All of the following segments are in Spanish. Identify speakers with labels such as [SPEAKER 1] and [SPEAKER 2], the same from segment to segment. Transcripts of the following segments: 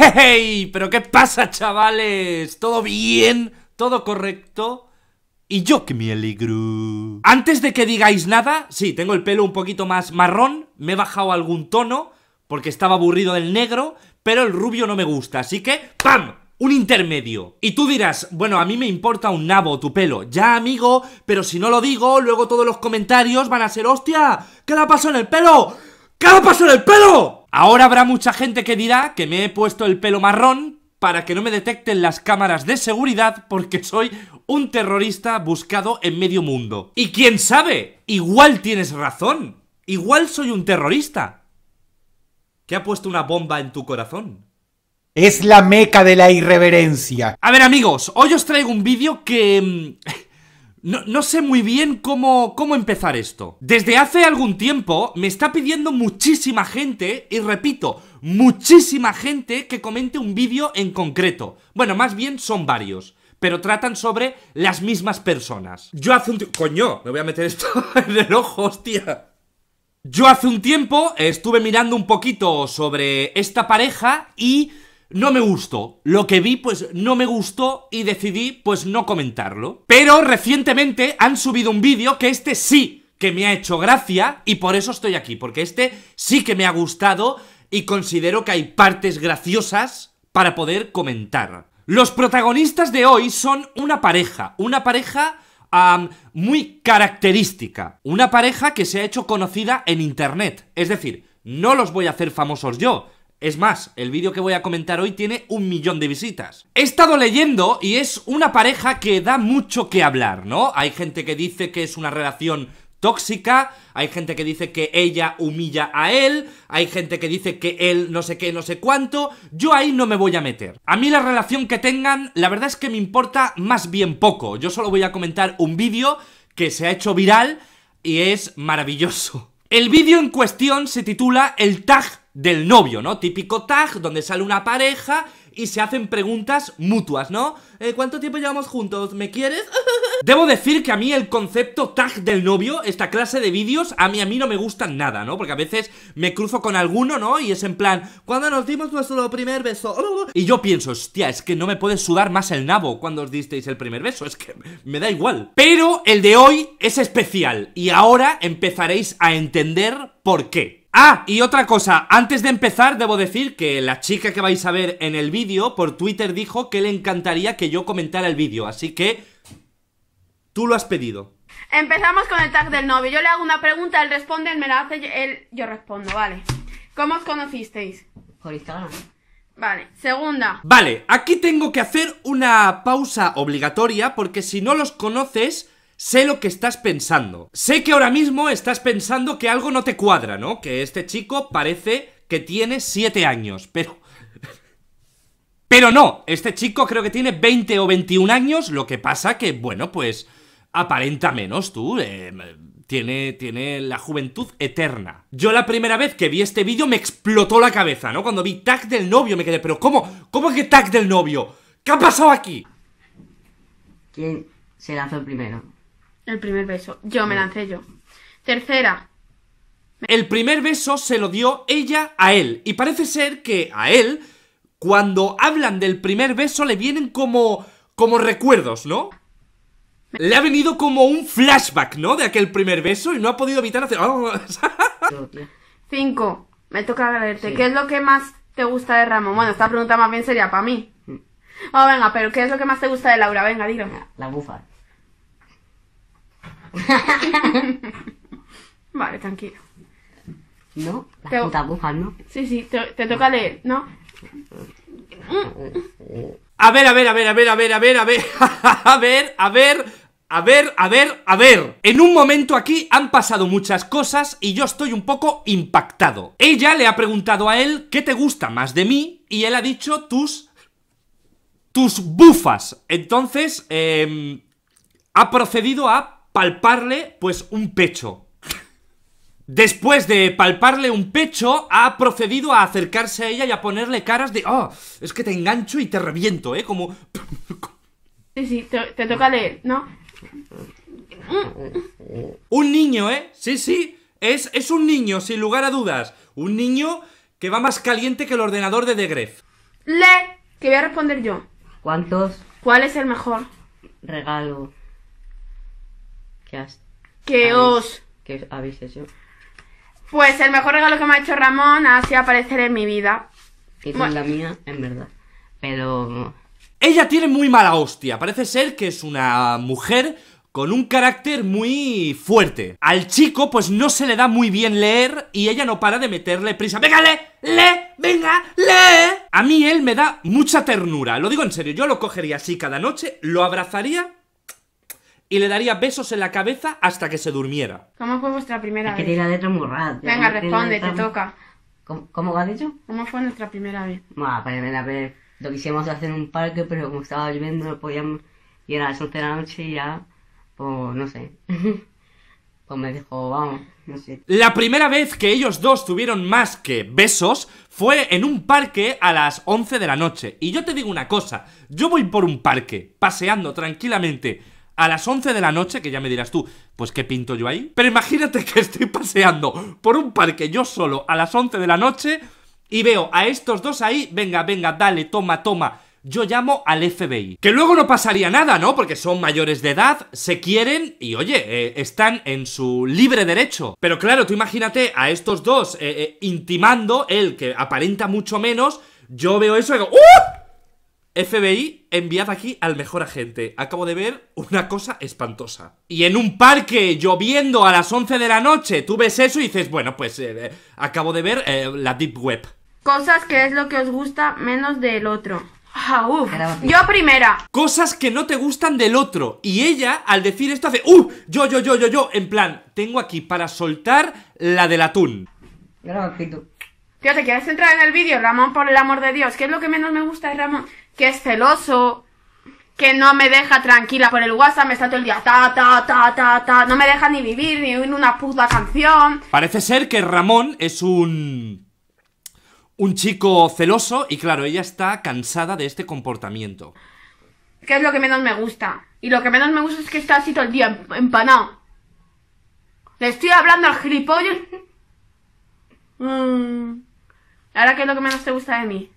[SPEAKER 1] ¡Hey! ¿Pero qué pasa, chavales? ¿Todo bien? ¿Todo correcto? Y yo que me alegro. Antes de que digáis nada, sí, tengo el pelo un poquito más marrón, me he bajado algún tono, porque estaba aburrido del negro, pero el rubio no me gusta, así que ¡pam! Un intermedio. Y tú dirás, bueno, a mí me importa un nabo tu pelo. Ya, amigo, pero si no lo digo, luego todos los comentarios van a ser, hostia, ¿qué le ha pasado en el pelo? ¿Qué le ha pasado en el pelo? Ahora habrá mucha gente que dirá que me he puesto el pelo marrón para que no me detecten las cámaras de seguridad porque soy un terrorista buscado en medio mundo. Y quién sabe, igual tienes razón. Igual soy un terrorista. Que ha puesto una bomba en tu corazón. Es la meca de la irreverencia. A ver amigos, hoy os traigo un vídeo que... Mm, no, sé muy bien cómo, cómo empezar esto. Desde hace algún tiempo me está pidiendo muchísima gente, y repito, muchísima gente que comente un vídeo en concreto. Bueno, más bien son varios. Pero tratan sobre las mismas personas. Yo hace un... Coño, me voy a meter esto en el ojo, hostia. Yo hace un tiempo estuve mirando un poquito sobre esta pareja y no me gustó. Lo que vi, pues no me gustó y decidí, pues no comentarlo. Pero recientemente han subido un vídeo que este sí que me ha hecho gracia y por eso estoy aquí, porque este sí que me ha gustado y considero que hay partes graciosas para poder comentar. Los protagonistas de hoy son una pareja, una pareja muy característica, una pareja que se ha hecho conocida en internet, es decir, no los voy a hacer famosos yo, es más, el vídeo que voy a comentar hoy tiene un millón de visitas. He estado leyendo y es una pareja que da mucho que hablar, ¿no? Hay gente que dice que es una relación tóxica, hay gente que dice que ella humilla a él, hay gente que dice que él no sé qué, no sé cuánto, yo ahí no me voy a meter. A mí la relación que tengan, la verdad es que me importa más bien poco, yo solo voy a comentar un vídeo que se ha hecho viral y es maravilloso. El vídeo en cuestión se titula El tag del novio, ¿no? Típico tag donde sale una pareja y se hacen preguntas mutuas, ¿no? Eh, ¿Cuánto tiempo llevamos juntos? ¿Me quieres? Debo decir que a mí el concepto tag del novio, esta clase de vídeos, a mí a mí no me gustan nada, ¿no? Porque a veces me cruzo con alguno, ¿no? Y es en plan, cuando nos dimos nuestro primer beso? Y yo pienso, hostia, es que no me puedes sudar más el nabo cuando os disteis el primer beso, es que me da igual. Pero el de hoy es especial y ahora empezaréis a entender por qué. Ah, y otra cosa, antes de empezar debo decir que la chica que vais a ver en el vídeo por Twitter dijo que le encantaría que yo comentara el vídeo, así que tú lo has pedido.
[SPEAKER 2] Empezamos con el tag del novio, yo le hago una pregunta, él responde, él me la hace, él, yo respondo, vale. ¿Cómo os conocisteis? Por Instagram. Vale, segunda.
[SPEAKER 1] Vale, aquí tengo que hacer una pausa obligatoria porque si no los conoces sé lo que estás pensando. Sé que ahora mismo estás pensando que algo no te cuadra, ¿no? Que este chico parece que tiene 7 años, pero... Pero no, este chico creo que tiene 20 o 21 años, lo que pasa que, bueno, pues aparenta menos tú, em, tiene, tiene la juventud eterna. Yo la primera vez que vi este vídeo me explotó la cabeza, ¿no? Cuando vi tag del novio me quedé, pero ¿cómo? ¿Cómo que tag del novio? ¿Qué ha pasado aquí? ¿Quién se lanzó primero?
[SPEAKER 2] El primer beso. Yo me mm. lancé yo. Tercera.
[SPEAKER 1] El primer beso se lo dio ella a él. Y parece ser que a él, cuando hablan del primer beso, le vienen como. como recuerdos, ¿no? Le ha venido como un flashback, ¿no? De aquel primer beso y no ha podido evitar hacer. ¡Oh!
[SPEAKER 2] Cinco. Me toca agradecerte. ¿Qué es lo que más te gusta de Ramón? Bueno, esta pregunta más bien sería para mí. Mm. Oh, venga, pero ¿qué es lo que más te gusta de Laura? Venga, dígame. La bufa vale, tranquilo. ¿No? Las te... putas ¿no? Sí, sí, te, toca leer, ¿no?
[SPEAKER 1] A ver, a ver, a ver, a ver, a ver, a ver, a ver, a ver, a ver, a ver, a ver, a ver. En un momento aquí han pasado muchas cosas y yo estoy un poco impactado. Ella le ha preguntado a él qué te gusta más de mí y él ha dicho tus... tus bufas. Entonces, ha procedido a palparle, pues, un pecho. Después de palparle un pecho, ha procedido a acercarse a ella y a ponerle caras de, oh, es que te engancho y te reviento, ¿eh? Como...
[SPEAKER 2] Sí, sí, te, toca leer, ¿no?
[SPEAKER 1] Un niño, ¿eh? Sí, sí. Es, es un niño, sin lugar a dudas. Un niño que va más caliente que el ordenador de Degref.
[SPEAKER 2] Le, que voy a responder yo. ¿Cuántos? ¿Cuál es el mejor?
[SPEAKER 1] Regalo que ¿Qué os? Que habéis hecho?
[SPEAKER 2] Pues el mejor regalo que me ha hecho Ramón ha sido aparecer en mi vida.
[SPEAKER 1] Y con la mía, en verdad. Pero... Ella tiene muy mala hostia. Parece ser que es una mujer con un carácter muy fuerte. Al chico, pues no se le da muy bien leer y ella no para de meterle prisa. ¡Venga, le ¡Venga, lee! A mí él me da mucha ternura. Lo digo en serio, yo lo cogería así cada noche, lo abrazaría y le daría besos en la cabeza hasta que se durmiera.
[SPEAKER 2] ¿Cómo fue vuestra primera vez? Es que tira de muy raro.
[SPEAKER 1] Venga, responde, te toca.
[SPEAKER 2] ¿Cómo, lo has dicho? ¿Cómo fue nuestra primera vez? Bueno, primera vez lo quisimos hacer en un parque, pero como estaba lloviendo no podíamos ir a las 11 de la noche y ya,
[SPEAKER 1] pues no sé.
[SPEAKER 2] pues me dijo, vamos, no sé.
[SPEAKER 1] La primera vez que ellos dos tuvieron más que besos fue en un parque a las 11 de la noche. Y yo te digo una cosa, yo voy por un parque, paseando tranquilamente a las 11 de la noche, que ya me dirás tú, pues qué pinto yo ahí. Pero imagínate que estoy paseando por un parque yo solo a las 11 de la noche y veo a estos dos ahí, venga, venga, dale, toma, toma. Yo llamo al FBI. Que luego no pasaría nada, ¿no? Porque son mayores de edad, se quieren y oye, eh, están en su libre derecho. Pero claro, tú imagínate a estos dos eh, eh, intimando, él que aparenta mucho menos, yo veo eso y digo, ¡Uh! FBI, enviad aquí al mejor agente. Acabo de ver una cosa espantosa. Y en un parque lloviendo a las 11 de la noche, tú ves eso y dices, bueno, pues eh, eh, acabo de ver eh, la Deep Web.
[SPEAKER 2] Cosas que es lo que os gusta menos del otro. Ah, uf. Yo primera.
[SPEAKER 1] Cosas que no te gustan del otro. Y ella, al decir esto, hace, ¡uh! Yo, yo, yo, yo, yo. En plan, tengo aquí para soltar la del atún.
[SPEAKER 2] Yo Tío, ¿te quieres centrar en el vídeo, Ramón, por el amor de Dios? ¿Qué es lo que menos me gusta de Ramón? Que es celoso, que no me deja tranquila por el WhatsApp, me está todo el día ta, ta, ta, ta, ta, no me deja ni vivir, ni oír una puta canción.
[SPEAKER 1] Parece ser que Ramón es un... un chico celoso y claro, ella está cansada de este comportamiento.
[SPEAKER 2] ¿Qué es lo que menos me gusta? Y lo que menos me gusta es que está así todo el día em, empanado. Le estoy hablando al gilipollas. Mmm... Ahora, ¿qué es lo que menos te gusta de mí?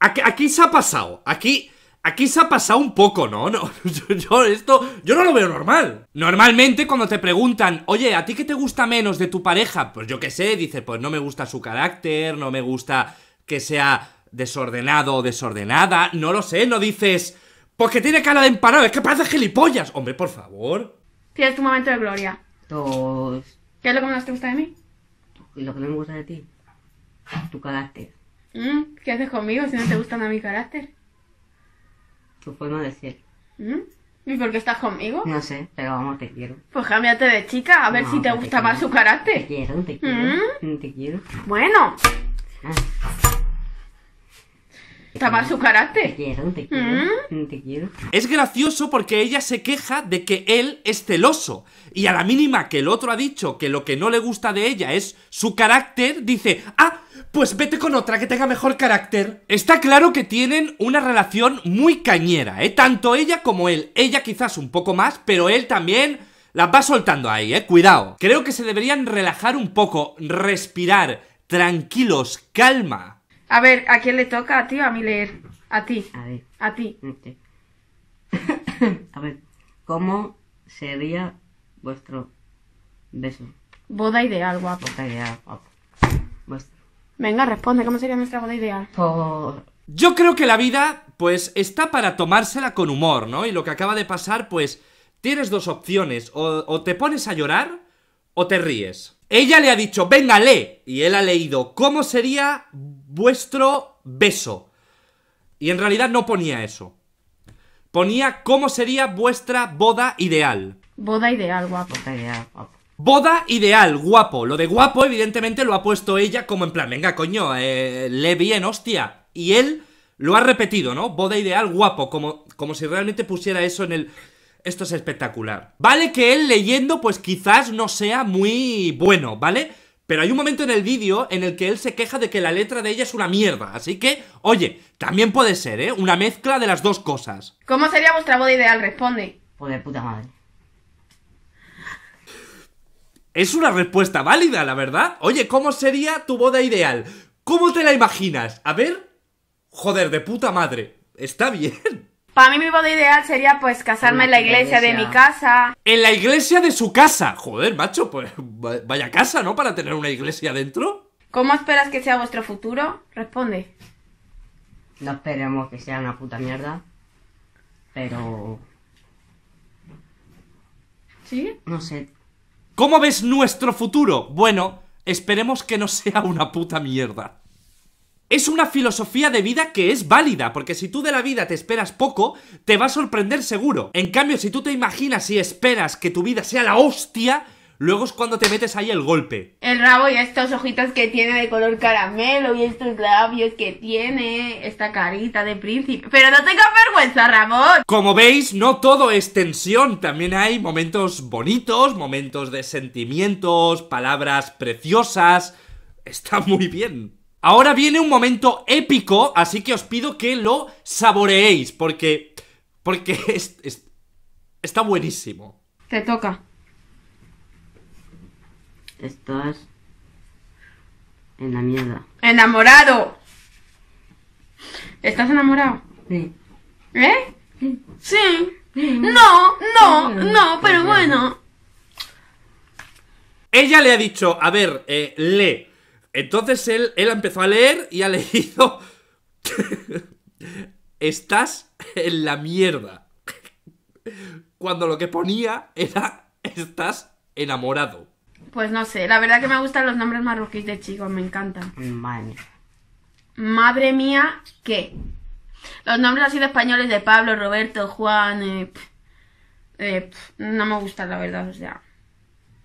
[SPEAKER 1] Aquí, se ha pasado. Aquí. Aquí se ha pasado un poco, ¿no? no yo, esto, yo no lo veo normal. Normalmente cuando te preguntan, oye, ¿a ti qué te gusta menos de tu pareja? Pues yo qué sé, dice, pues no me gusta su carácter, no me gusta que sea desordenado o desordenada, no lo sé, no dices, porque tiene cara de empanado, es que parece gilipollas. Hombre, por favor.
[SPEAKER 2] Tienes tu momento de gloria.
[SPEAKER 1] ¿Qué
[SPEAKER 2] es lo que menos te gusta de mí?
[SPEAKER 1] ¿Y Lo que menos me gusta de ti tu carácter.
[SPEAKER 2] Mm, ¿Qué haces conmigo si no te gusta nada mi carácter? Tu forma de ser. Mm, ¿Y por qué estás conmigo? No sé, pero vamos, te quiero. Pues cámbiate de chica, a ver si pues te gusta más su carácter. Te quiero, te quiero. Mm. Te quiero. Bueno. Ah su mal
[SPEAKER 1] mm. Te quiero, Es gracioso porque ella se queja de que él es celoso. Y a la mínima que el otro ha dicho que lo que no le gusta de ella es su carácter, dice, ah, pues vete con otra que tenga mejor carácter. Está claro que tienen una relación muy cañera, ¿eh? Tanto ella como él. Ella quizás un poco más, pero él también... Las va soltando ahí, eh, cuidado. Creo que se deberían relajar un poco, respirar, tranquilos, calma.
[SPEAKER 2] A ver, ¿a quién le toca? ¿A ti o a mí leer? A ti. A ti. Este. a ver, ¿cómo sería vuestro beso? Boda ideal, guapo.
[SPEAKER 1] Boda ideal, guapo.
[SPEAKER 2] Venga, responde, ¿cómo sería nuestra boda ideal?
[SPEAKER 1] Yo creo que la vida, pues, está para tomársela con humor, ¿no? Y lo que acaba de pasar, pues, tienes dos opciones. O, o te pones a llorar o te ríes. Ella le ha dicho, venga, lee. Y él ha leído, ¿cómo sería vuestro beso. Y en realidad no ponía eso. Ponía cómo sería vuestra boda ideal.
[SPEAKER 2] Boda ideal, guapo.
[SPEAKER 1] Boda ideal, guapo. Boda ideal, guapo. Lo de guapo, evidentemente, lo ha puesto ella como en plan, venga, coño, eh, le bien, hostia. Y él lo ha repetido, ¿no? Boda ideal, guapo, como, como si realmente pusiera eso en el... Esto es espectacular. Vale que él leyendo, pues quizás no sea muy bueno, ¿vale? Pero hay un momento en el vídeo en el que él se queja de que la letra de ella es una mierda. Así que, oye, también puede ser, ¿eh? Una mezcla de las dos cosas.
[SPEAKER 2] ¿Cómo sería vuestra boda ideal? Responde.
[SPEAKER 1] Joder, pues puta madre. Es una respuesta válida, la verdad. Oye, ¿cómo sería tu boda ideal? ¿Cómo te la imaginas? A ver. Joder, de puta madre. Está bien.
[SPEAKER 2] Para mí mi boda ideal sería pues casarme en la iglesia, de mi casa.
[SPEAKER 1] En la iglesia de su casa. Joder, macho, pues vaya casa, ¿no? Para tener una iglesia dentro.
[SPEAKER 2] ¿Cómo esperas que sea vuestro futuro? Responde. No esperemos que sea una puta mierda.
[SPEAKER 1] Pero... ¿Sí? No sé. ¿Cómo ves nuestro futuro? Bueno, esperemos que no sea una puta mierda es una filosofía de vida que es válida, porque si tú de la vida te esperas poco, te va a sorprender seguro. En cambio, si tú te imaginas y esperas que tu vida sea la hostia, luego es cuando te metes ahí el golpe.
[SPEAKER 2] El rabo y estos ojitos que tiene de color caramelo y estos labios que tiene, esta carita de príncipe. Pero no tengas vergüenza, Ramón.
[SPEAKER 1] Como veis, no todo es tensión, también hay momentos bonitos, momentos de sentimientos, palabras preciosas. Está muy bien. Ahora viene un momento épico, así que os pido que lo saboreéis, porque... Porque es, está buenísimo. Te toca. Estás en la mierda.
[SPEAKER 2] Enamorado. ¿Estás enamorado? Sí. ¿Eh? Sí. No, no, no, pero bueno.
[SPEAKER 1] Ella le ha dicho, a ver, eh, Le, entonces él, él empezó a leer y ha leído... Estás en la mierda. Cuando lo que ponía era... Estás enamorado.
[SPEAKER 2] Pues no sé, la verdad que me gustan los nombres marroquíes de chicos, me encantan.
[SPEAKER 1] Madre.
[SPEAKER 2] mía, ¿qué? Los nombres así de españoles de Pablo, Roberto, Juan, eh, eh, no me gustan la verdad, o sea.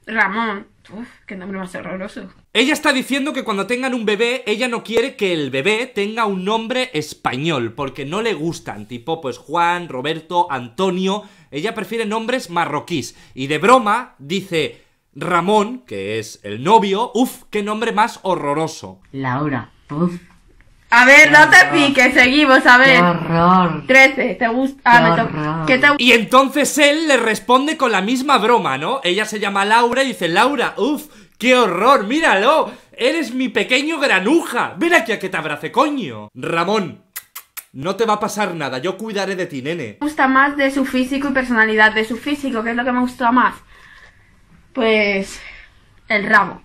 [SPEAKER 2] Ramón, uf, qué nombre más horroroso.
[SPEAKER 1] Ella está diciendo que cuando tengan un bebé, ella no quiere que el bebé tenga un nombre español, porque no le gustan, tipo pues Juan, Roberto, Antonio, ella prefiere nombres marroquíes. Y de broma dice Ramón, que es el novio, uff, qué nombre más horroroso. Laura, uff.
[SPEAKER 2] A ver, no te piques, seguimos, a ver. horror. 13, ¿te gusta? Ah, ¿Qué te Y
[SPEAKER 1] entonces él le responde con la misma broma, ¿no? Ella se llama Laura y dice, Laura, uff ¡Qué horror! ¡Míralo! ¡Eres mi pequeño granuja! ¡Ven aquí a que te abrace, coño! Ramón, no te va a pasar nada, yo cuidaré de ti, nene.
[SPEAKER 2] Me gusta más de su físico y personalidad de su físico, ¿qué es lo que me gusta más? Pues... el ramo.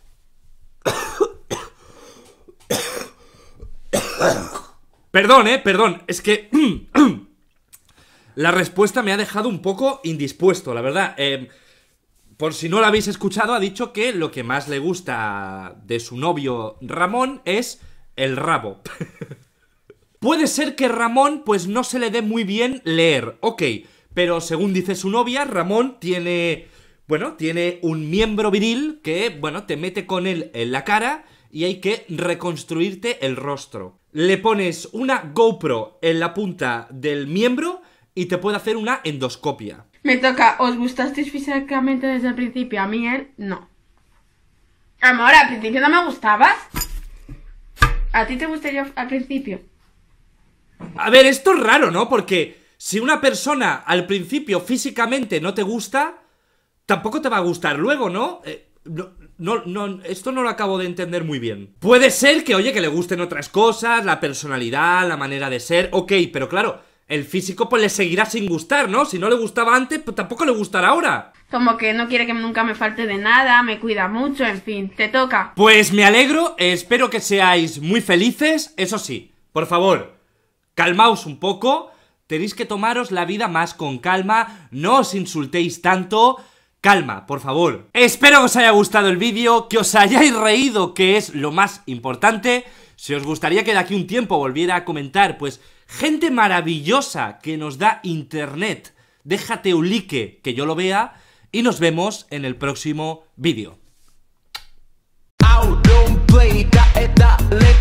[SPEAKER 1] perdón, eh, perdón, es que... La respuesta me ha dejado un poco indispuesto, la verdad. Eh, por si no la habéis escuchado, ha dicho que lo que más le gusta de su novio Ramón es el rabo. Puede ser que Ramón pues no se le dé muy bien leer, ok, pero según dice su novia, Ramón tiene, bueno, tiene un miembro viril que, bueno, te mete con él en la cara y hay que reconstruirte el rostro. Le pones una GoPro en la punta del miembro y te puede hacer una endoscopia.
[SPEAKER 2] Me toca, ¿os gustasteis físicamente desde el principio? A mí él no. Amor, al principio no me gustabas. ¿A ti te gustaría al
[SPEAKER 1] principio? A ver, esto es raro, ¿no? Porque si una persona al principio físicamente no te gusta, tampoco te va a gustar luego, ¿no? Eh, no, no, no, esto no lo acabo de entender muy bien. Puede ser que, oye, que le gusten otras cosas, la personalidad, la manera de ser, ok, pero claro, el físico pues le seguirá sin gustar, ¿no? Si no le gustaba antes, pues tampoco le gustará ahora.
[SPEAKER 2] Como que no quiere que nunca me falte de nada, me cuida mucho, en fin, te toca.
[SPEAKER 1] Pues me alegro, espero que seáis muy felices, eso sí, por favor, calmaos un poco, tenéis que tomaros la vida más con calma, no os insultéis tanto, calma, por favor. Espero que os haya gustado el vídeo, que os hayáis reído, que es lo más importante, si os gustaría que de aquí un tiempo volviera a comentar, pues gente maravillosa que nos da internet, déjate un like que yo lo vea y nos vemos en el próximo vídeo. Eh,